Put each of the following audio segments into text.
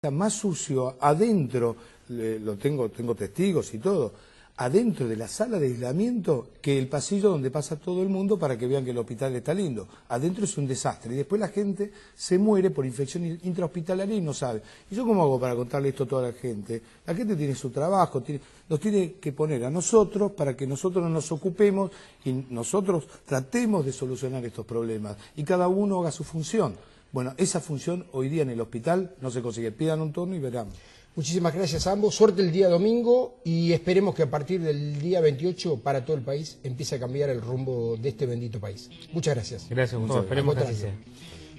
está más sucio adentro, lo tengo, tengo testigos y todo, adentro de la sala de aislamiento que el pasillo donde pasa todo el mundo para que vean que el hospital está lindo. Adentro es un desastre y después la gente se muere por infección intrahospitalaria y no sabe. ¿Y yo cómo hago para contarle esto a toda la gente? La gente tiene su trabajo, nos tiene que poner a nosotros para que nosotros nos ocupemos y nosotros tratemos de solucionar estos problemas y cada uno haga su función. Bueno, esa función hoy día en el hospital no se consigue. Pidan un turno y verán. Muchísimas gracias a ambos. Suerte el día domingo y esperemos que a partir del día 28 para todo el país empiece a cambiar el rumbo de este bendito país. Muchas gracias. Gracias, Gustavo. Esperemos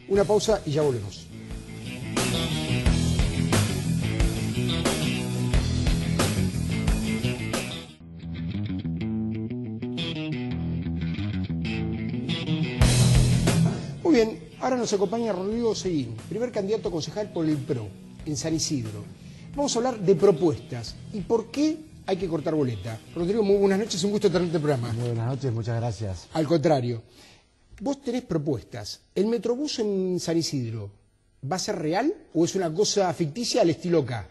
Una pausa y ya volvemos. Muy bien, Ahora nos acompaña Rodrigo Seguín, primer candidato a concejal por el PRO, en San Isidro. Vamos a hablar de propuestas y por qué hay que cortar boleta. Rodrigo, muy buenas noches, un gusto tenerte en el programa. Muy buenas noches, muchas gracias. Al contrario, vos tenés propuestas. ¿El Metrobús en San Isidro va a ser real o es una cosa ficticia al estilo K?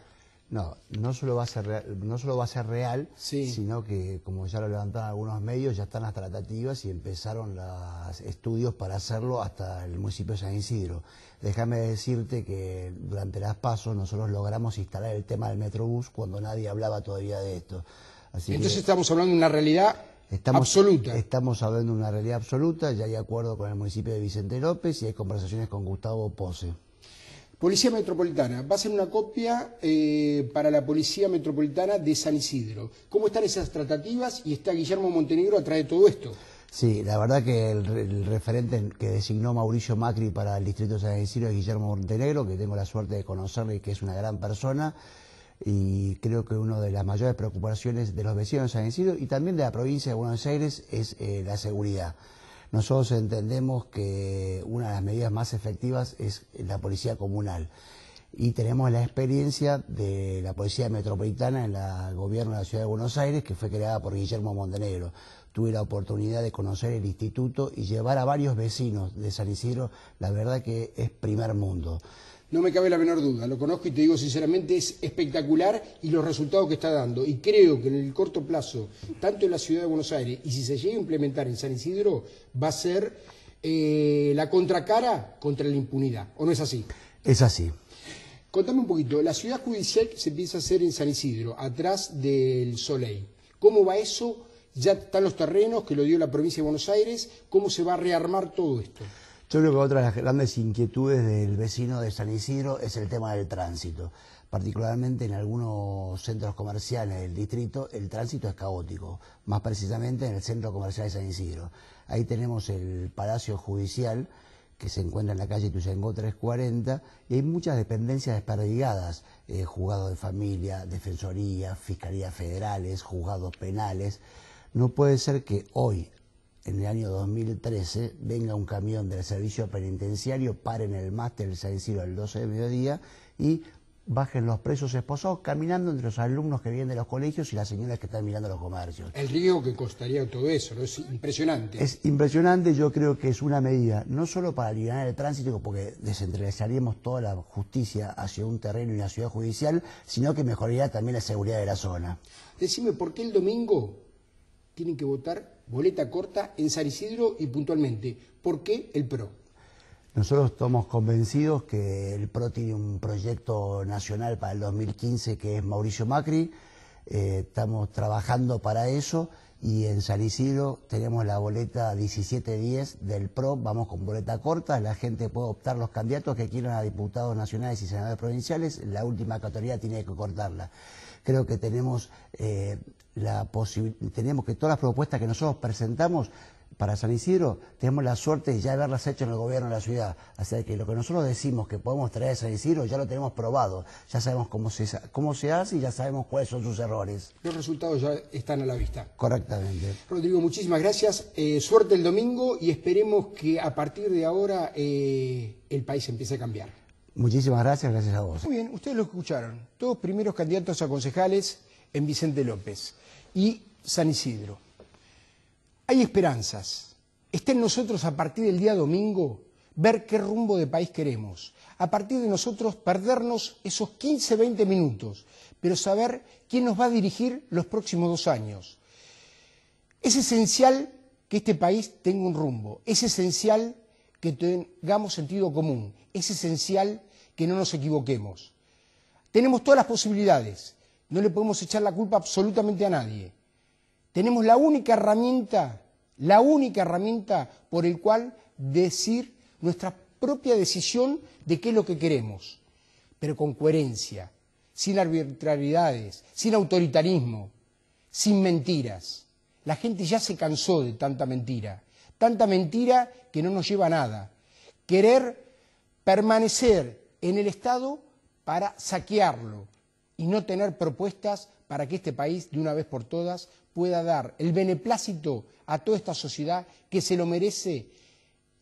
No, no solo va a ser real, no solo va a ser real sino que, como ya lo levantaron algunos medios, ya están las tratativas y empezaron los estudios para hacerlo hasta el municipio de San Isidro. Déjame decirte que durante las pasos nosotros logramos instalar el tema del Metrobús cuando nadie hablaba todavía de esto. Entonces estamos hablando de una realidad absoluta. Estamos hablando de una realidad absoluta, ya hay acuerdo con el municipio de Vicente López y hay conversaciones con Gustavo Pose. Policía Metropolitana, va a ser una copia eh, para la Policía Metropolitana de San Isidro. ¿Cómo están esas tratativas y está Guillermo Montenegro atrás de todo esto? Sí, la verdad que el, referente que designó Mauricio Macri para el Distrito de San Isidro es Guillermo Montenegro, que tengo la suerte de conocerle y que es una gran persona y creo que una de las mayores preocupaciones de los vecinos de San Isidro y también de la provincia de Buenos Aires es eh, la seguridad. Nosotros entendemos que una de las medidas más efectivas es la policía comunal y tenemos la experiencia de la Policía Metropolitana en el gobierno de la Ciudad de Buenos Aires, que fue creada por Guillermo Montenegro. Tuve la oportunidad de conocer el instituto y llevar a varios vecinos de San Isidro, la verdad que es primer mundo no me cabe la menor duda, lo conozco y te digo sinceramente, es espectacular y los resultados que está dando. Y creo que en el corto plazo, tanto en la ciudad de Buenos Aires y si se llega a implementar en San Isidro, va a ser eh, la contracara contra la impunidad, ¿o no es así? Es así. Contame un poquito, la ciudad judicial que se empieza a hacer en San Isidro, atrás del Soleil, ¿cómo va eso? Ya están los terrenos que lo dio la provincia de Buenos Aires, ¿cómo se va a rearmar todo esto? Yo creo que otra de las grandes inquietudes del vecino de San Isidro es el tema del tránsito. Particularmente en algunos centros comerciales del distrito el tránsito es caótico, más precisamente en el centro comercial de San Isidro. Ahí tenemos el Palacio Judicial que se encuentra en la calle Tuyangó 340 y hay muchas dependencias desperdigadas, eh, juzgado de familia, defensoría, fiscalías federales, juzgados penales. No puede ser que hoy, en el año 2013 venga un camión del servicio penitenciario, paren el máster San decidido el 12 de mediodía y bajen los presos esposados caminando entre los alumnos que vienen de los colegios y las señoras que están mirando los comercios. El riesgo que costaría todo eso, ¿no? es impresionante. Es impresionante, yo creo que es una medida, no solo para aliviar el tránsito, porque descentralizaríamos toda la justicia hacia un terreno y una ciudad judicial, sino que mejoraría también la seguridad de la zona. Decime, ¿por qué el domingo tienen que votar boleta corta en San Isidro y puntualmente. ¿Por qué el PRO? Nosotros estamos convencidos que el PRO tiene un proyecto nacional para el 2015 que es Mauricio Macri. Eh, estamos trabajando para eso y en San Isidro tenemos la boleta 1710 del PRO, vamos con boleta corta, la gente puede optar los candidatos que quieran a diputados nacionales y senadores provinciales, la última categoría tiene que cortarla. Creo que tenemos eh, tenemos que todas las propuestas que nosotros presentamos para San Isidro, tenemos la suerte de ya haberlas hecho en el gobierno de la ciudad. Así que lo que nosotros decimos que podemos traer a San Isidro ya lo tenemos probado. Ya sabemos cómo se, cómo se hace y ya sabemos cuáles son sus errores. Los resultados ya están a la vista. Correctamente. Rodrigo, muchísimas gracias. Eh, suerte el domingo y esperemos que a partir de ahora eh, el país empiece a cambiar. Muchísimas gracias, gracias a vos. Muy bien, ustedes lo escucharon. Todos primeros candidatos a concejales en Vicente López y San Isidro. Hay esperanzas. Está en nosotros a partir del día domingo ver qué rumbo de país queremos. A partir de nosotros perdernos esos 15, 20 minutos, pero saber quién nos va a dirigir los próximos dos años. Es esencial que este país tenga un rumbo. Es esencial que tengamos sentido común. Es esencial que no nos equivoquemos. Tenemos todas las posibilidades. No le podemos echar la culpa absolutamente a nadie. Tenemos la única herramienta, la única herramienta por el cual decir nuestra propia decisión de qué es lo que queremos, pero con coherencia, sin arbitrariedades, sin autoritarismo, sin mentiras. La gente ya se cansó de tanta mentira, tanta mentira que no nos lleva a nada. Querer permanecer en el Estado para saquearlo, y no tener propuestas para que este país, de una vez por todas, pueda dar el beneplácito a toda esta sociedad que se lo merece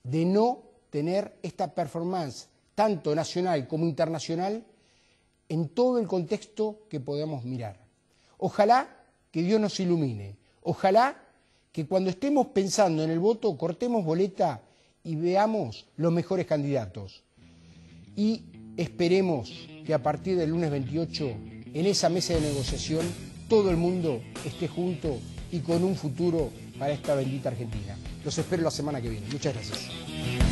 de no tener esta performance, tanto nacional como internacional, en todo el contexto que podamos mirar. Ojalá que Dios nos ilumine. Ojalá que cuando estemos pensando en el voto cortemos boleta y veamos los mejores candidatos. Y Esperemos que a partir del lunes 28, en esa mesa de negociación, todo el mundo esté junto y con un futuro para esta bendita Argentina. Los espero la semana que viene. Muchas gracias.